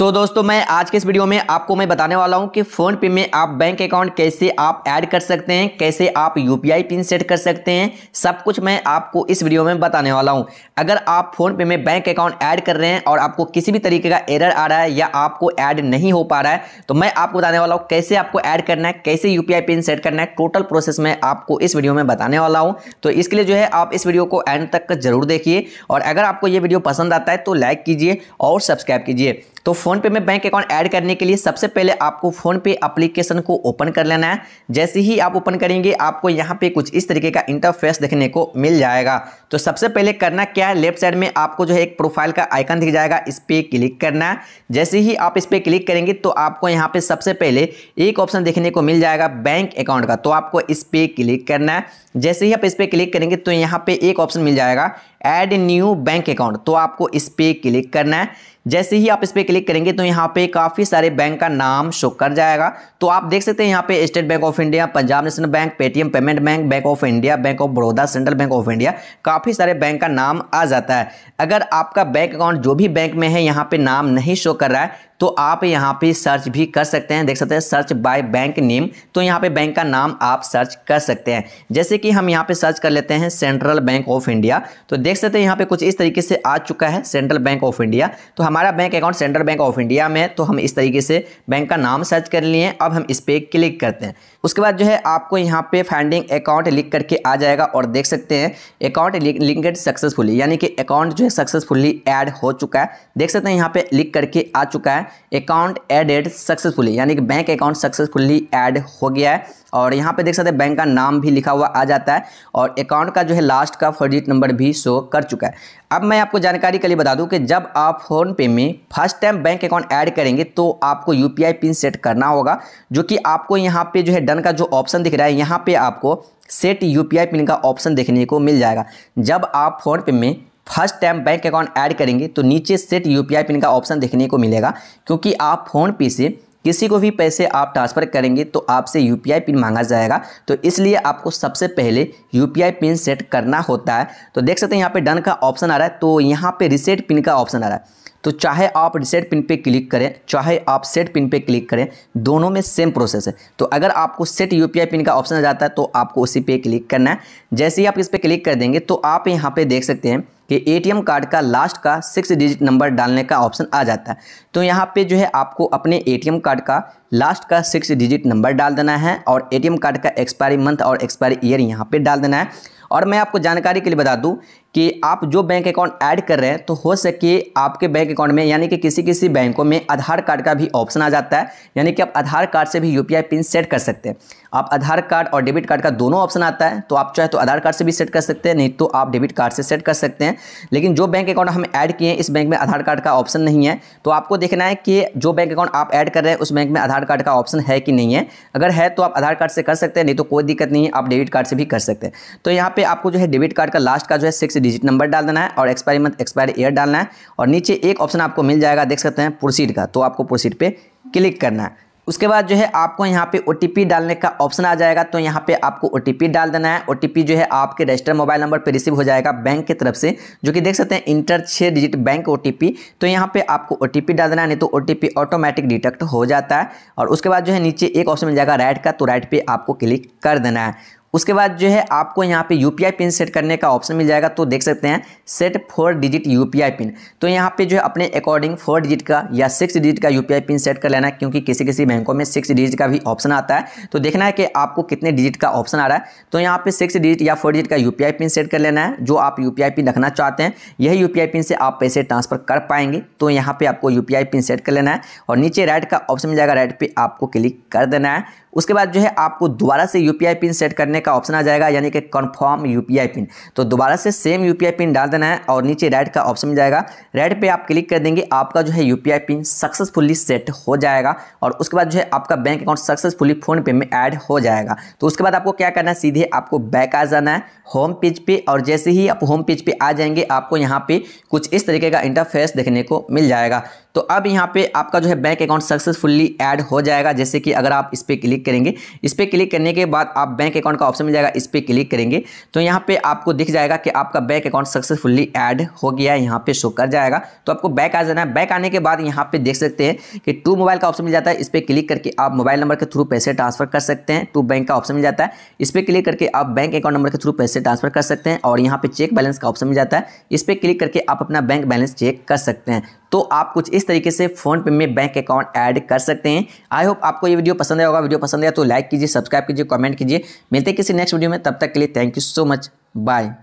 सो so, दोस्तों मैं आज के इस वीडियो में आपको मैं बताने वाला हूं कि फ़ोन पे में आप बैंक अकाउंट कैसे आप ऐड कर सकते हैं कैसे आप यूपीआई पिन सेट कर सकते हैं सब कुछ मैं आपको इस वीडियो में बताने वाला हूं अगर आप फ़ोन पे में बैंक अकाउंट ऐड कर रहे हैं और आपको किसी भी तरीके का एरर आ रहा है या आपको ऐड नहीं हो पा रहा है तो मैं आपको बताने वाला हूँ कैसे आपको ऐड करना है कैसे यू पिन सेट करना है टोटल प्रोसेस मैं आपको इस वीडियो में बताने वाला हूँ तो इसके लिए जो है आप इस वीडियो को एंड तक जरूर देखिए और अगर आपको ये वीडियो पसंद आता है तो लाइक कीजिए और सब्सक्राइब कीजिए तो फ़ोनपे में बैंक अकाउंट ऐड करने के लिए सबसे पहले आपको फ़ोनपे एप्लीकेशन को ओपन कर लेना है जैसे ही आप ओपन करेंगे आपको यहाँ पे कुछ इस तरीके का इंटरफेस देखने को मिल जाएगा तो सबसे पहले करना क्या है लेफ्ट साइड में आपको जो है एक प्रोफाइल का आइकन दिख जाएगा इस पर क्लिक करना है जैसे ही आप इस पर क्लिक करेंगे तो आपको यहाँ पर सबसे पहले एक ऑप्शन देखने को मिल जाएगा बैंक अकाउंट का तो आपको इस पर क्लिक करना है जैसे ही आप इस पर क्लिक करेंगे तो यहाँ पर एक ऑप्शन मिल जाएगा ऐड न्यू बैंक अकाउंट तो आपको इस पे क्लिक करना है जैसे ही आप इस पर क्लिक करेंगे तो यहाँ पे काफ़ी सारे बैंक का नाम शो कर जाएगा तो आप देख सकते हैं यहाँ पे State Bank of India Punjab National Bank Paytm payment bank Bank of India Bank of Baroda Central Bank of India काफ़ी सारे बैंक का नाम आ जाता है अगर आपका बैंक अकाउंट जो भी बैंक में है यहाँ पे नाम नहीं शो कर रहा है तो आप यहाँ पे सर्च भी कर सकते हैं देख सकते हैं सर्च बाय बैंक नेम तो यहाँ पे बैंक का नाम आप सर्च कर सकते हैं जैसे कि हम यहाँ पे सर्च कर लेते हैं सेंट्रल बैंक ऑफ इंडिया तो देख सकते हैं यहाँ पे कुछ इस तरीके से आ चुका है सेंट्रल बैंक ऑफ इंडिया तो हमारा bank account Central Bank of India में तो हम इस तरीके से बैंक का नाम सर्च कर लिए अब हम इस पर क्लिक करते हैं उसके बाद जो है आपको यहाँ पे फाइंडिंग अकाउंट लिख करके आ जाएगा और देख सकते हैं अकाउंट लिंकेड सक्सेसफुली यानी कि अकाउंट जो है सक्सेसफुली ऐड हो चुका है देख सकते हैं यहाँ पे लिख करके आ चुका है अकाउंट एडेड सक्सेसफुली यानी कि बैंक अकाउंट सक्सेसफुली ऐड हो गया है और यहाँ पे देख सकते हैं बैंक का नाम भी लिखा हुआ आ जाता है और अकाउंट का जो है लास्ट का फर्जिट नंबर भी शो कर चुका है अब मैं आपको जानकारी के लिए बता दूं कि जब आप फोन पे में first time bank account add करेंगे तो आपको यू पिन सेट करना होगा जो कि आपको यहाँ पे जो है डन का जो ऑप्शन दिख रहा है यहाँ पर आपको सेट यू पिन का ऑप्शन देखने को मिल जाएगा जब आप फ़ोनपे में first time bank account add करेंगे तो नीचे सेट यूपीआई पिन का ऑप्शन देखने को मिलेगा क्योंकि आप फ़ोनपे से किसी को भी पैसे आप ट्रांसफ़र करेंगे तो आपसे यू पिन मांगा जाएगा तो इसलिए आपको सबसे पहले यू पिन सेट करना होता है तो देख सकते हैं यहाँ पे डन का ऑप्शन आ रहा है तो यहाँ पे रिसेट पिन का ऑप्शन आ रहा है तो चाहे आप रिसेट पिन पे क्लिक करें चाहे आप सेट पिन पे क्लिक करें दोनों में सेम प्रोसेस है तो अगर आपको सेट यूपीआई पिन का ऑप्शन आ जाता है तो आपको उसी पे क्लिक करना है जैसे ही आप इस पर क्लिक कर देंगे तो आप यहाँ पे देख सकते हैं कि एटीएम कार्ड का लास्ट का सिक्स डिजिट नंबर डालने का ऑप्शन आ जाता है तो यहाँ पे जो है आपको अपने एटीएम कार्ड का लास्ट का सिक्स डिजिट नंबर डाल देना है और एटीएम कार्ड का एक्सपायरी मंथ और एक्सपायरी ईयर यहाँ पे डाल देना है और मैं आपको जानकारी के लिए बता दूँ कि आप जो बैंक अकाउंट ऐड कर रहे हैं तो हो सके आपके बैंक अकाउंट में यानी कि किसी किसी बैंकों में आधार कार्ड का भी ऑप्शन आ जाता है यानी कि आप आधार कार्ड से भी यू पिन सेट कर सकते हैं आप आधार कार्ड और डेबिट कार्ड का दोनों ऑप्शन आता है तो आप चाहे तो आधार कार्ड से भी सेट कर सकते हैं नहीं तो आप डेबिट कार्ड से सेट कर सकते हैं लेकिन जो बैंक अकाउंट हम ऐड किए हैं इस बैंक में आधार कार्ड का ऑप्शन नहीं है तो आपको देखना है कि जो बैंक अकाउंट आप ऐड कर रहे हैं उस बैंक में आधार कार्ड का ऑप्शन है कि नहीं है अगर है तो आप आधार कार्ड से कर सकते हैं नहीं तो कोई दिक्कत नहीं है आप डेबिट कार्ड से भी कर सकते हैं तो यहाँ पर आपको जो है डेबिट कार्ड का लास्ट का जो है सिक्स से डिजिट नंबर डाल देना है और एक्सपायरी मंथ एक्सपायरी ईयर डालना है और नीचे एक ऑप्शन आपको मिल जाएगा देख सकते हैं प्रोसीड का तो आपको प्रोसीड पे क्लिक करना है उसके बाद जो है आपको यहाँ पे ओ डालने का ऑप्शन आ जाएगा तो यहाँ पे आपको ओ डाल देना है ओ जो है आपके रजिस्टर मोबाइल नंबर पे रिसीव हो जाएगा बैंक की तरफ से जो कि देख सकते हैं इंटर छः डिजिट बैंक ओ तो यहाँ पे आपको ओ डाल देना है नहीं तो ओ ऑटोमेटिक डिटेक्ट हो जाता है और उसके बाद जो है नीचे एक ऑप्शन मिल जाएगा राइट का तो राइट पर आपको क्लिक कर देना है उसके बाद जो है आपको यहाँ पे यू पिन सेट करने का ऑप्शन मिल जाएगा तो देख सकते हैं set four digit U pin तो यहाँ पे जो है अपने अकॉर्डिंग फोर डिजिट का या सिक्स डिजिट का यू पिन सेट कर लेना है क्योंकि किसी किसी बैंकों में सिक्स डिजिट का भी ऑप्शन आता है तो देखना है कि आपको कितने डिजिट का ऑप्शन आ रहा है तो यहाँ पे सिक्स डिजिट या फोर डिजिट का यू पिन सेट कर लेना है जो आप यू पिन रखना चाहते हैं यही यू पिन से आप पैसे ट्रांसफर कर पाएंगे तो यहाँ पर आपको यू पिन सेट कर लेना है और नीचे राइट का ऑप्शन मिल जाएगा राइट पर आपको क्लिक कर देना है उसके बाद जो है आपको दोबारा से यू पिन सेट करने का ऑप्शन आ जाएगा यानी कि कन्फर्म यू पिन तो दोबारा से सेम यू पिन डाल देना है और नीचे रेड का ऑप्शन मिल जाएगा रेड पर आप क्लिक कर देंगे आपका जो है यू पिन सक्सेसफुली सेट हो जाएगा और उसके बाद जो है आपका बैंक अकाउंट सक्सेसफुली फ़ोनपे में ऐड हो जाएगा तो उसके बाद आपको क्या करना है सीधे आपको बैक आ जाना है होम पेज पे और जैसे ही आप होम पेज पे आ जाएंगे आपको यहाँ पे कुछ इस तरीके का इंटरफेस देखने को मिल जाएगा तो अब यहाँ पे आपका जो है बैंक अकाउंट सक्सेसफुली ऐड हो जाएगा जैसे कि अगर आप इस पर क्लिक क्लिक करेंगे इस पर क्लिक करने के बाद आप बैंक अकाउंट का ऑप्शन मिल जाएगा इस पर क्लिक करेंगे तो यहाँ पे आपको दिख जाएगा कि आपका बैंक अकाउंट सक्सेसफुली ऐड हो गया है यहाँ पे शो कर जाएगा तो आपको बैक आ जाना है बैक आने के बाद यहाँ पे देख सकते हैं कि टू मोबाइल का ऑप्शन मिल जाता है इस पर क्लिक करके आप मोबाइल नंबर के थ्रू पैसे ट्रांसफर कर सकते हैं टू बैंक का ऑप्शन मिल जाता है इस पर क्लिक करके आप बैंक अकाउंट नंबर के थ्रू पैसे ट्रांसफर कर सकते हैं और यहाँ पे चेक बैलेंस का ऑप्शन मिल जाता है इस पर क्लिक करके आप अपना बैंक बैलेंस चेक कर सकते हैं तो आप कुछ इस तरीके से फ़ोनपे में बैंक अकाउंट ऐड कर सकते हैं आई होप आपको ये वीडियो पसंद आया होगा वीडियो पसंद आया तो लाइक कीजिए सब्सक्राइब कीजिए कमेंट कीजिए मिलते हैं किसी नेक्स्ट वीडियो में तब तक के लिए thank you so much bye